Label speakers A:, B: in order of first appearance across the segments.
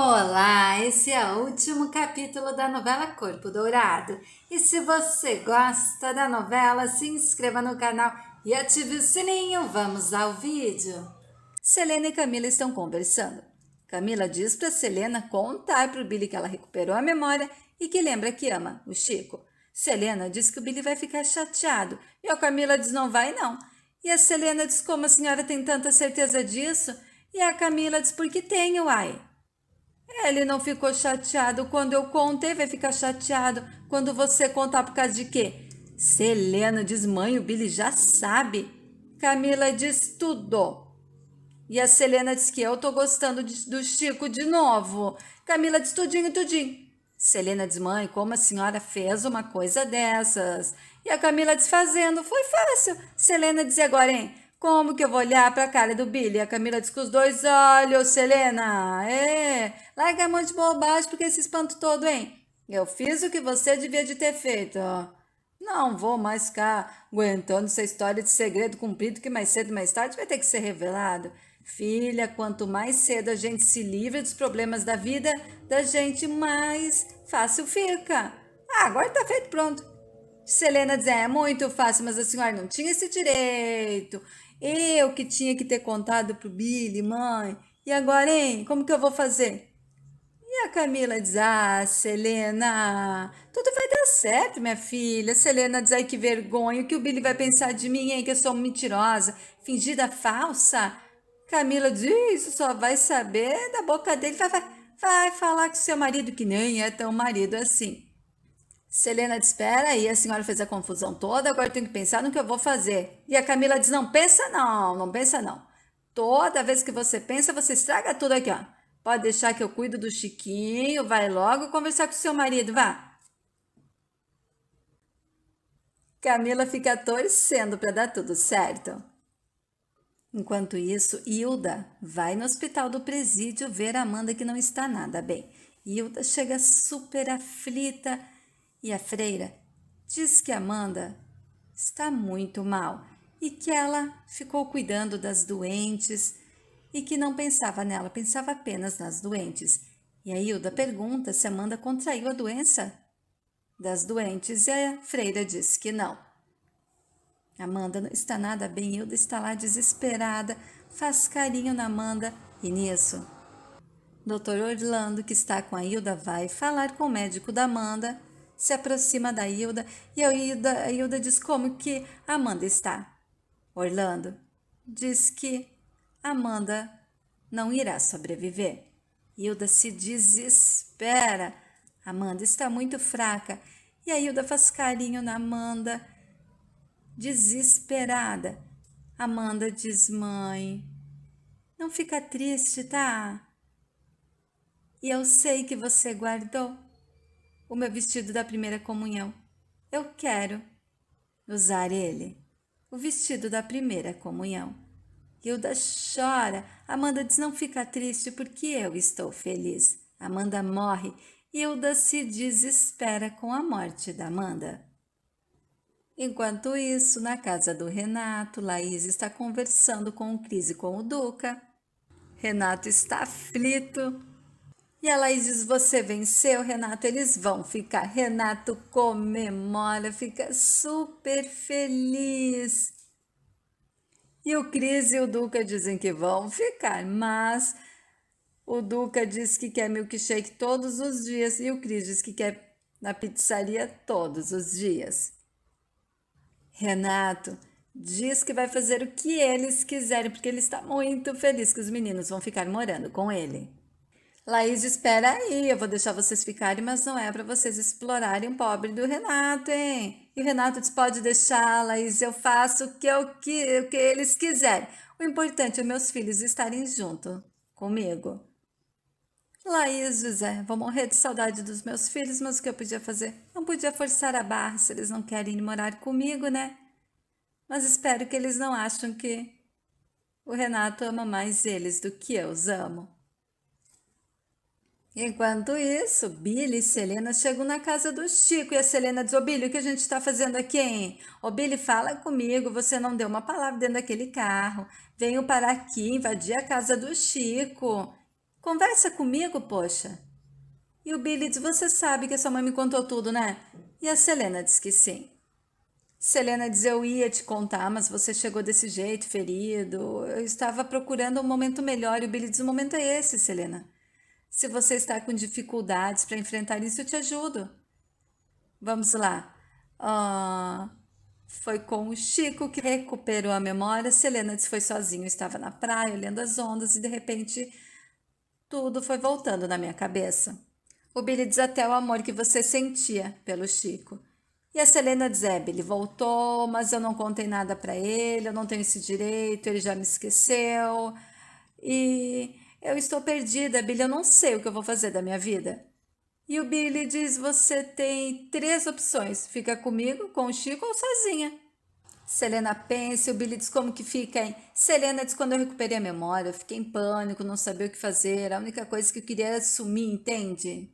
A: Olá, esse é o último capítulo da novela Corpo Dourado. E se você gosta da novela, se inscreva no canal e ative o sininho. Vamos ao vídeo. Selena e Camila estão conversando. Camila diz para Selena contar para o Billy que ela recuperou a memória e que lembra que ama o Chico. Selena diz que o Billy vai ficar chateado e a Camila diz não vai não. E a Selena diz como a senhora tem tanta certeza disso? E a Camila diz porque tenho, ai. Ele não ficou chateado quando eu contei, vai ficar chateado quando você contar por causa de quê? Selena diz: mãe, o Billy já sabe. Camila diz: tudo. E a Selena diz que eu tô gostando de, do Chico de novo. Camila diz: tudinho, tudinho. Selena diz: mãe, como a senhora fez uma coisa dessas? E a Camila diz: fazendo. Foi fácil. Selena diz: agora, hein? Como que eu vou olhar para a cara do Billy? A Camila diz com os dois olhos, Selena. É, larga a monte de bobagem porque esse espanto todo, hein? Eu fiz o que você devia de ter feito. Não vou mais ficar aguentando essa história de segredo cumprido que mais cedo, ou mais tarde vai ter que ser revelado. Filha, quanto mais cedo a gente se livra dos problemas da vida da gente, mais fácil fica. Ah, agora tá feito, pronto. Selena diz: é muito fácil, mas a senhora não tinha esse direito. Eu que tinha que ter contado pro Billy, mãe. E agora, hein? Como que eu vou fazer? E a Camila diz: Ah, Selena, tudo vai dar certo, minha filha. Selena diz: Ai, que vergonha. O que o Billy vai pensar de mim, hein? Que eu sou mentirosa, fingida, falsa. Camila diz: Isso só vai saber da boca dele. Vai, vai, vai falar que seu marido, que nem é tão marido assim. Selena Espera aí, a senhora fez a confusão toda, agora eu tenho que pensar no que eu vou fazer. E a Camila diz: Não, pensa não, não pensa não. Toda vez que você pensa, você estraga tudo aqui, ó. Pode deixar que eu cuido do Chiquinho, vai logo conversar com seu marido, vá. Camila fica torcendo para dar tudo certo. Enquanto isso, Hilda vai no hospital do presídio ver Amanda que não está nada bem. Hilda chega super aflita e a freira diz que Amanda está muito mal e que ela ficou cuidando das doentes e que não pensava nela, pensava apenas nas doentes. E a Hilda pergunta se Amanda contraiu a doença das doentes e a freira diz que não. Amanda não está nada bem, Hilda está lá desesperada, faz carinho na Amanda e nisso. Doutor Orlando, que está com a Hilda, vai falar com o médico da Amanda se aproxima da Hilda e a Hilda, a Hilda diz como que Amanda está. Orlando diz que Amanda não irá sobreviver. Hilda se desespera. Amanda está muito fraca e a Hilda faz carinho na Amanda, desesperada. Amanda diz: Mãe, não fica triste, tá? E eu sei que você guardou o meu vestido da primeira comunhão. Eu quero usar ele, o vestido da primeira comunhão. Hilda chora. Amanda diz: Não fica triste porque eu estou feliz. Amanda morre. Hilda se desespera com a morte da Amanda. Enquanto isso, na casa do Renato, Laís está conversando com o Cris e com o Duca. Renato está aflito e ela diz: Você venceu, Renato. Eles vão ficar. Renato comemora, fica super feliz. E o Cris e o Duca dizem que vão ficar, mas o Duca diz que quer milkshake todos os dias e o Cris diz que quer na pizzaria todos os dias. Renato diz que vai fazer o que eles quiserem, porque ele está muito feliz que os meninos vão ficar morando com ele. Laís, espera aí, eu vou deixar vocês ficarem, mas não é para vocês explorarem o pobre do Renato, hein? E o Renato diz: pode deixar, Laís, eu faço o que, eu, que, o que eles quiserem. O importante é meus filhos estarem junto comigo. Laís, José, vou morrer de saudade dos meus filhos, mas o que eu podia fazer? Não podia forçar a barra se eles não querem morar comigo, né? Mas espero que eles não acham que o Renato ama mais eles do que eu os amo. Enquanto isso, Billy e Selena chegam na casa do Chico e a Selena diz: Ô Billy, o que a gente está fazendo aqui, hein? Ô Billy, fala comigo, você não deu uma palavra dentro daquele carro. Venho parar aqui, invadir a casa do Chico. Conversa comigo, poxa. E o Billy diz: Você sabe que a sua mãe me contou tudo, né? E a Selena diz que sim. Selena diz: Eu ia te contar, mas você chegou desse jeito, ferido. Eu estava procurando um momento melhor. E o Billy diz: O momento é esse, Selena. Se você está com dificuldades para enfrentar isso, eu te ajudo. Vamos lá. Ah, foi com o Chico que recuperou a memória. Selena disse foi sozinho, estava na praia olhando as ondas e de repente tudo foi voltando na minha cabeça. O Billy diz até o amor que você sentia pelo Chico. E a Selena diz: é, Billy voltou, mas eu não contei nada para ele, eu não tenho esse direito, ele já me esqueceu. E eu estou perdida, Billy, eu não sei o que eu vou fazer da minha vida. E o Billy diz: Você tem três opções: fica comigo, com o Chico ou sozinha. Selena pensa, e o Billy diz como que fica, hein? Selena diz quando eu recuperei a memória, eu fiquei em pânico, não sabia o que fazer, a única coisa que eu queria era sumir, entende?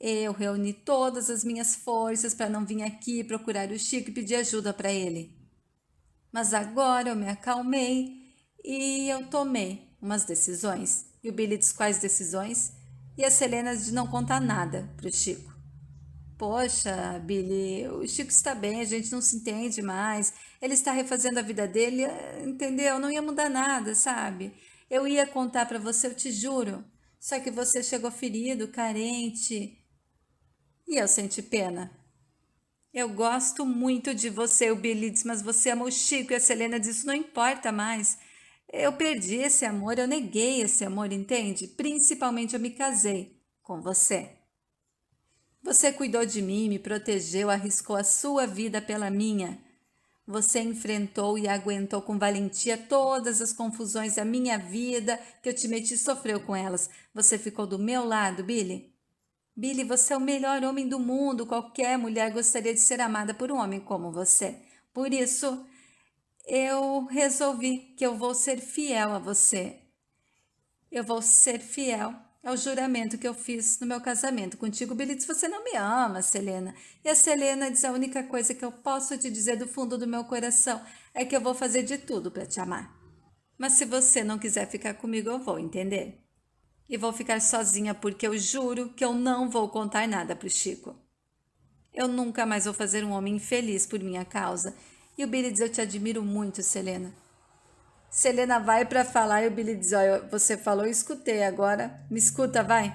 A: Eu reuni todas as minhas forças para não vir aqui procurar o Chico e pedir ajuda para ele. Mas agora eu me acalmei e eu tomei umas decisões. E o Billy diz quais decisões? E a Selena de não contar nada para o Chico. Poxa, Billy, o Chico está bem, a gente não se entende mais. Ele está refazendo a vida dele, entendeu? Não ia mudar nada, sabe? Eu ia contar para você, eu te juro. Só que você chegou ferido, carente. E eu senti pena. Eu gosto muito de você, o Billy diz, mas você ama o Chico e a Selena diz, não importa mais. Eu perdi esse amor, eu neguei esse amor, entende? Principalmente eu me casei com você. Você cuidou de mim, me protegeu, arriscou a sua vida pela minha. Você enfrentou e aguentou com valentia todas as confusões da minha vida que eu te meti sofreu com elas. Você ficou do meu lado, Billy. Billy, você é o melhor homem do mundo. Qualquer mulher gostaria de ser amada por um homem como você. Por isso, eu resolvi que eu vou ser fiel a você. Eu vou ser fiel ao juramento que eu fiz no meu casamento contigo. Billy diz: Você não me ama, Selena. E a Selena diz: A única coisa que eu posso te dizer do fundo do meu coração é que eu vou fazer de tudo para te amar. Mas se você não quiser ficar comigo, eu vou entender. E vou ficar sozinha porque eu juro que eu não vou contar nada para o Chico. Eu nunca mais vou fazer um homem infeliz por minha causa e o Billy diz: Eu te admiro muito, Selena. Selena vai para falar e o Billy diz: Olha, você falou, escutei agora, me escuta, vai.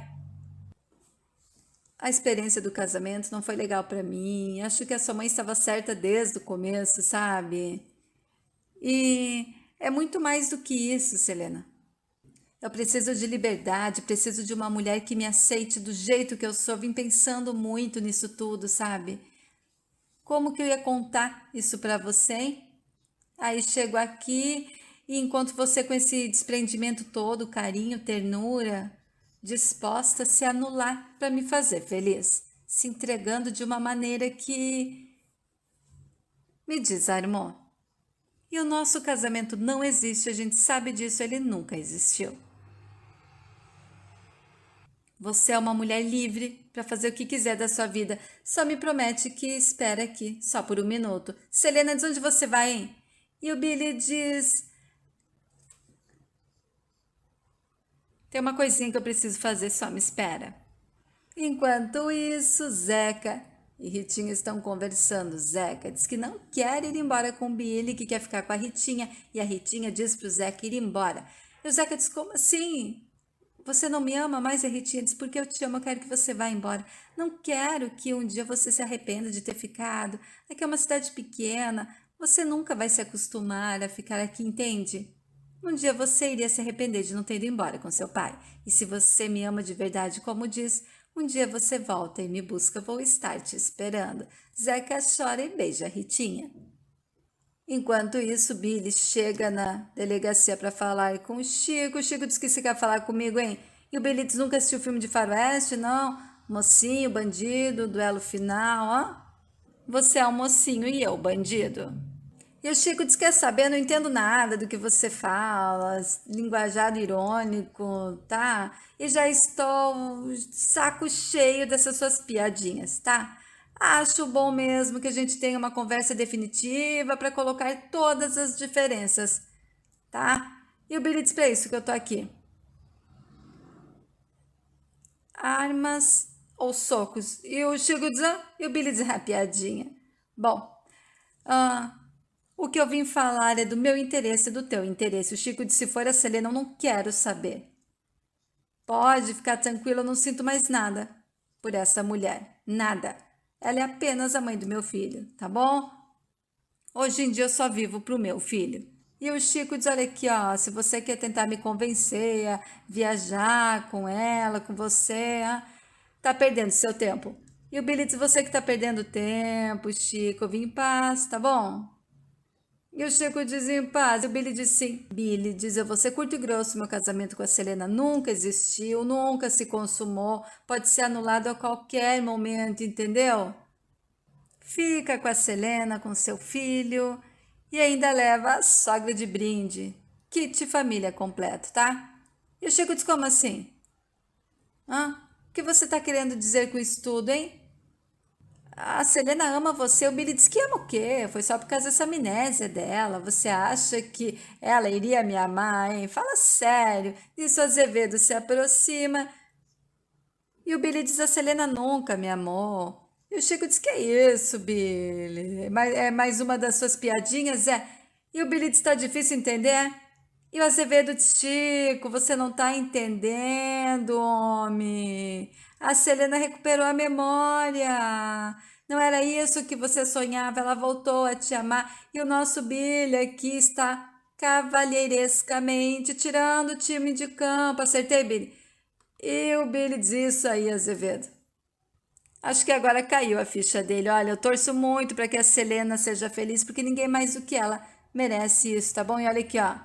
A: A experiência do casamento não foi legal para mim. Acho que a sua mãe estava certa desde o começo, sabe? E é muito mais do que isso, Selena. Eu preciso de liberdade, preciso de uma mulher que me aceite do jeito que eu sou. Vim pensando muito nisso tudo, sabe? Como que eu ia contar isso para você? Hein? Aí chego aqui e encontro você com esse desprendimento todo, carinho, ternura, disposta a se anular para me fazer feliz, se entregando de uma maneira que me desarmou. E o nosso casamento não existe, a gente sabe disso, ele nunca existiu. Você é uma mulher livre para fazer o que quiser da sua vida. Só me promete que espera aqui, só por um minuto. Selena diz onde você vai, hein? E o Billy diz: Tem uma coisinha que eu preciso fazer, só me espera. Enquanto isso, Zeca e Ritinha estão conversando. Zeca diz que não quer ir embora com o Billy, que quer ficar com a Ritinha. E a Ritinha diz para o Zeca ir embora. E o Zeca diz: Como assim? Você não me ama mais, Erritinha? Diz, porque eu te amo, eu quero que você vá embora. Não quero que um dia você se arrependa de ter ficado. Aqui é uma cidade pequena, você nunca vai se acostumar a ficar aqui, entende? Um dia você iria se arrepender de não ter ido embora com seu pai. E se você me ama de verdade, como diz, um dia você volta e me busca, vou estar te esperando. Zeca chora e beija a Ritinha. Enquanto isso, Billy chega na delegacia para falar com o Chico. O Chico diz que você quer falar comigo, hein? E o Billy diz, nunca assistiu filme de faroeste, não? Mocinho, bandido, duelo final, ó. Você é o mocinho e eu o bandido. E o Chico diz, quer saber, não entendo nada do que você fala, linguajado irônico, tá? E já estou saco cheio dessas suas piadinhas, tá? Acho bom mesmo que a gente tenha uma conversa definitiva para colocar todas as diferenças, tá? E o diz para isso que eu tô aqui. Armas ou socos? E o Chico diz, ah", e o diz rapiadinha. Ah, bom, ah, o que eu vim falar é do meu interesse e do teu interesse. O Chico disse: se for a Selena, eu não quero saber. Pode ficar tranquilo, eu não sinto mais nada por essa mulher. Nada. Ela é apenas a mãe do meu filho, tá bom? Hoje em dia eu só vivo pro meu filho. E o Chico diz: olha aqui, ó, se você quer tentar me convencer a viajar com ela, com você, ah, tá perdendo seu tempo. E o Billy diz: você que tá perdendo tempo, Chico, vim em paz, tá bom? E o Chico diz em paz. E o Billy diz sim. Billy diz: Eu vou ser curto e grosso. Meu casamento com a Selena nunca existiu, nunca se consumou. Pode ser anulado a qualquer momento, entendeu? Fica com a Selena, com seu filho. E ainda leva a sogra de brinde. Kit família completo, tá? E o Chico diz: Como assim? Hã? O que você está querendo dizer com isso tudo, hein? a Selena ama você, o Billy diz que ama o quê? Foi só por causa dessa amnésia dela. Você acha que ela iria me amar, hein? Fala sério. Nisso Azevedo se aproxima. E o Billy diz: a Selena nunca me amou. E o Chico diz: que é isso, Billy? É mais uma das suas piadinhas, é? E o Billy diz: tá difícil entender? E o Azevedo diz: Chico, você não tá entendendo, homem. A Selena recuperou a memória. Não era isso que você sonhava. Ela voltou a te amar. E o nosso Billy aqui está cavalheirescamente tirando o time de campo. Acertei, Billy. E o Billy diz isso aí, Azevedo. Acho que agora caiu a ficha dele. Olha, eu torço muito para que a Selena seja feliz, porque ninguém mais do que ela merece isso, tá bom? E olha aqui, ó.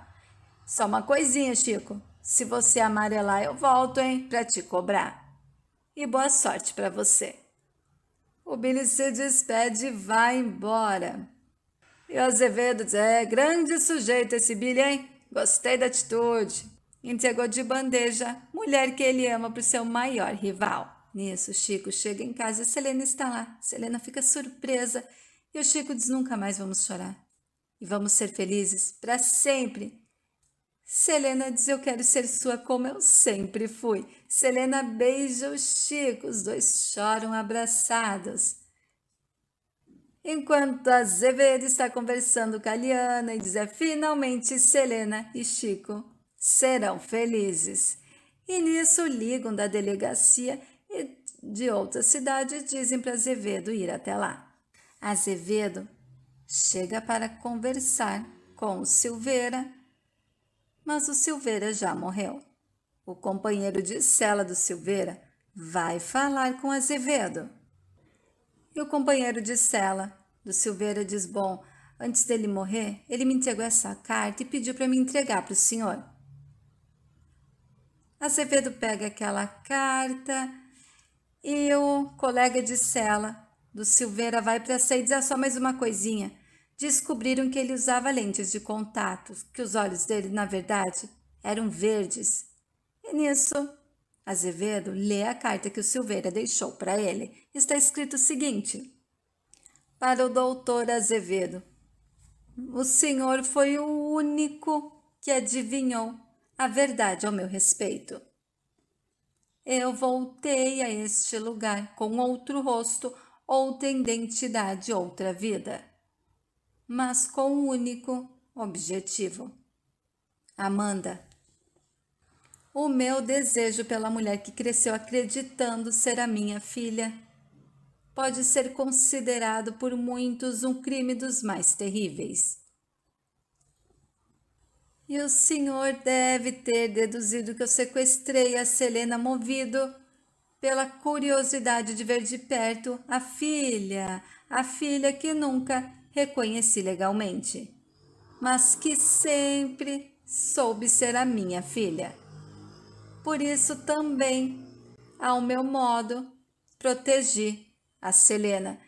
A: Só uma coisinha, Chico. Se você amarelar, eu volto, hein, para te cobrar e boa sorte para você. O Billy se despede e vai embora. E o Azevedo diz: É grande sujeito esse Billy, hein? Gostei da atitude. Entregou de bandeja mulher que ele ama para o seu maior rival. Nisso, Chico chega em casa e Selena está lá. Selena fica surpresa e o Chico diz: Nunca mais vamos chorar e vamos ser felizes para sempre. Selena diz: Eu quero ser sua como eu sempre fui. Selena beija o Chico, os dois choram abraçados. Enquanto Azevedo está conversando com a Liana e diz: é, Finalmente Selena e Chico serão felizes. E nisso ligam da delegacia e de outra cidade e dizem para Azevedo ir até lá. Azevedo chega para conversar com Silveira mas o Silveira já morreu. O companheiro de cela do Silveira vai falar com Azevedo. E o companheiro de cela do Silveira diz: Bom, antes dele morrer, ele me entregou essa carta e pediu para me entregar para o senhor. Azevedo pega aquela carta e o colega de cela do Silveira vai para sair dizer ah, só mais uma coisinha descobriram que ele usava lentes de contato, que os olhos dele, na verdade, eram verdes. E nisso, Azevedo lê a carta que o Silveira deixou para ele. Está escrito o seguinte: Para o doutor Azevedo, o senhor foi o único que adivinhou a verdade ao meu respeito. Eu voltei a este lugar com outro rosto, outra identidade, outra vida mas com um único objetivo. Amanda. O meu desejo pela mulher que cresceu acreditando ser a minha filha pode ser considerado por muitos um crime dos mais terríveis. E o senhor deve ter deduzido que eu sequestrei a Selena movido pela curiosidade de ver de perto a filha, a filha que nunca reconheci legalmente, mas que sempre soube ser a minha filha. Por isso também, ao meu modo, protegi a Selena.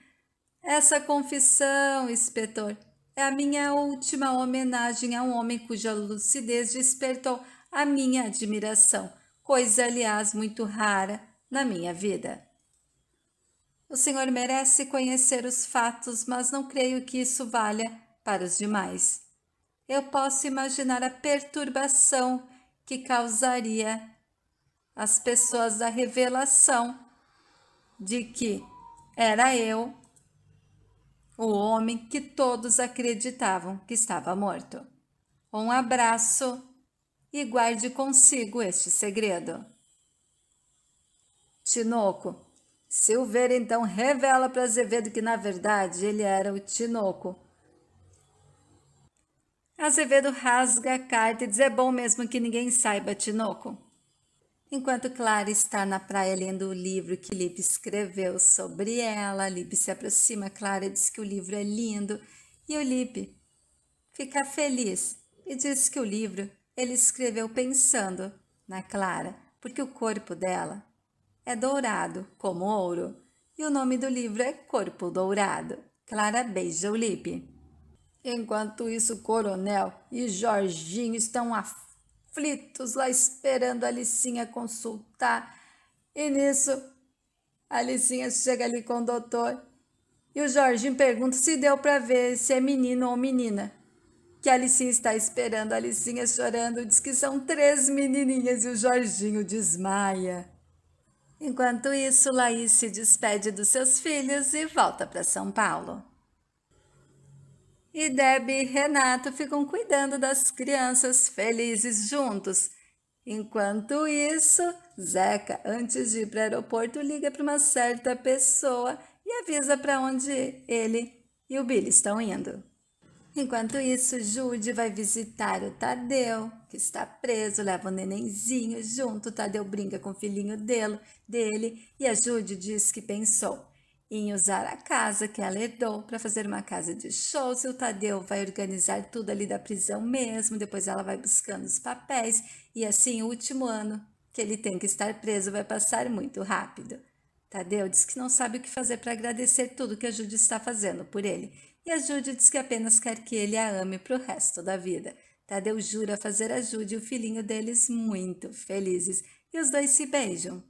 A: Essa confissão, inspetor, é a minha última homenagem a um homem cuja lucidez despertou a minha admiração, coisa aliás muito rara na minha vida. O senhor merece conhecer os fatos, mas não creio que isso valha para os demais. Eu posso imaginar a perturbação que causaria às pessoas a revelação de que era eu o homem que todos acreditavam que estava morto. Um abraço e guarde consigo este segredo. Tinoco, Silveira então revela para Azevedo que na verdade ele era o Tinoco. Azevedo rasga a carta e diz: É bom mesmo que ninguém saiba, Tinoco. Enquanto Clara está na praia lendo o livro que Lib escreveu sobre ela, Lib se aproxima. Clara diz que o livro é lindo e o Lib fica feliz e diz que o livro ele escreveu pensando na Clara, porque o corpo dela é dourado, como ouro, e o nome do livro é Corpo Dourado. Clara beija o Lipe. Enquanto isso, Coronel e Jorginho estão aflitos lá esperando a Alicinha consultar. E nisso, a Alicinha chega ali com o doutor e o Jorginho pergunta se deu para ver se é menino ou menina. Que a Alicinha está esperando, a Alicinha chorando, diz que são três menininhas e o Jorginho desmaia. Enquanto isso, Laís se despede dos seus filhos e volta para São Paulo. E Deb e Renato ficam cuidando das crianças felizes juntos. Enquanto isso, Zeca, antes de ir para o aeroporto, liga para uma certa pessoa e avisa para onde ele e o Billy estão indo. Enquanto isso, Jude vai visitar o Tadeu, que está preso, leva o nenenzinho junto. O Tadeu brinca com o filhinho dele, dele e a Jude diz que pensou em usar a casa que ela herdou para fazer uma casa de shows e o Tadeu vai organizar tudo ali da prisão mesmo. Depois ela vai buscando os papéis e assim o último ano que ele tem que estar preso vai passar muito rápido. Tadeu diz que não sabe o que fazer para agradecer tudo que a Jude está fazendo por ele e a Júlia diz que apenas quer que ele a ame para o resto da vida. Tadeu jura fazer a Júlia e o filhinho deles muito felizes e os dois se beijam.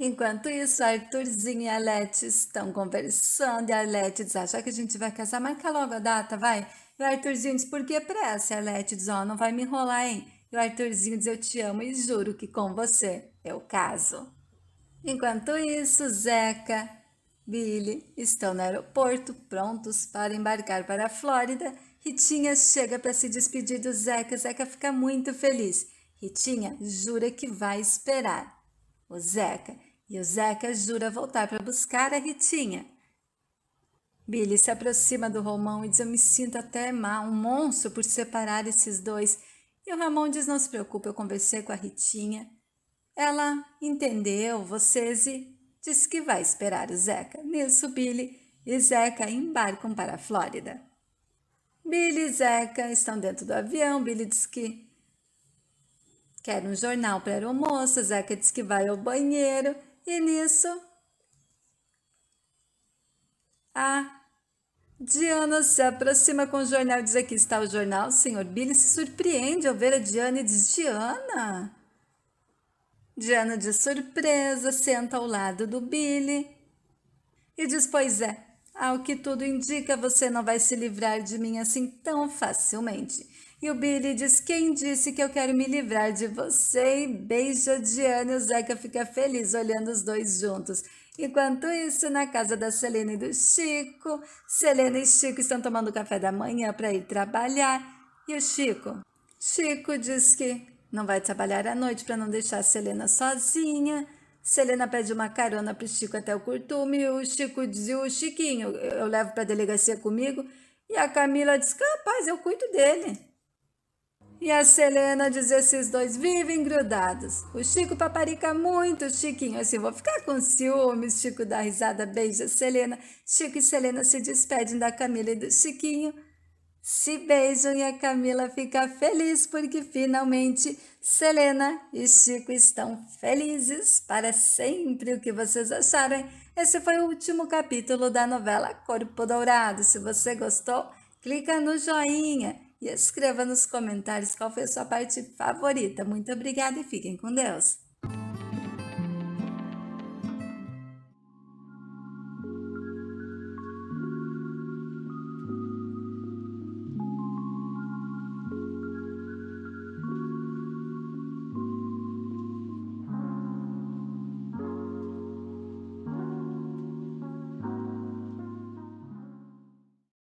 A: Enquanto isso, Arthurzinho e a Arlete estão conversando e a Arlete diz, ah, já que a gente vai casar, marca logo a data, vai. E o Arthurzinho diz, por que pressa? E a Arlete diz, ó, oh, não vai me enrolar, hein? E o Arthurzinho diz, eu te amo e juro que com você eu caso. Enquanto isso, Zeca Billy estão no aeroporto, prontos para embarcar para a Flórida. Ritinha chega para se despedir do Zeca. Zeca fica muito feliz. Ritinha jura que vai esperar o Zeca e o Zeca jura voltar para buscar a Ritinha. Billy se aproxima do Romão e diz: Eu me sinto até mal, um monstro por separar esses dois. E o Ramon diz: Não se preocupe, eu conversei com a Ritinha. Ela entendeu vocês e Diz que vai esperar o Zeca. Nisso, Billy e Zeca embarcam para a Flórida. Billy e Zeca estão dentro do avião. Billy diz que quer um jornal para o almoço. Zeca diz que vai ao banheiro. E nisso, a Diana se aproxima com o jornal. Diz aqui está o jornal. O senhor Billy se surpreende ao ver a Diana e diz: Diana. Diana, de surpresa, senta ao lado do Billy e diz: Pois é, ao que tudo indica, você não vai se livrar de mim assim tão facilmente. E o Billy diz: Quem disse que eu quero me livrar de você? E beija Diana e o Zeca fica feliz olhando os dois juntos. Enquanto isso, na casa da Selena e do Chico, Selena e Chico estão tomando café da manhã para ir trabalhar. E o Chico? Chico diz que não vai trabalhar à noite para não deixar a Selena sozinha. Selena pede uma carona para o Chico até o Curtume. E o Chico diz: o Chiquinho, eu, eu levo para a delegacia comigo. E a Camila diz: capaz, eu cuido dele. E a Selena diz: esses dois vivem grudados. O Chico paparica muito, o Chiquinho. Assim, vou ficar com ciúmes. Chico dá risada, beija Selena. Chico e Selena se despedem da Camila e do Chiquinho se beijam e a Camila fica feliz porque finalmente Selena e Chico estão felizes para sempre. O que vocês acharam? Esse foi o último capítulo da novela Corpo Dourado. Se você gostou, clica no joinha e escreva nos comentários qual foi a sua parte favorita. Muito obrigada e fiquem com Deus.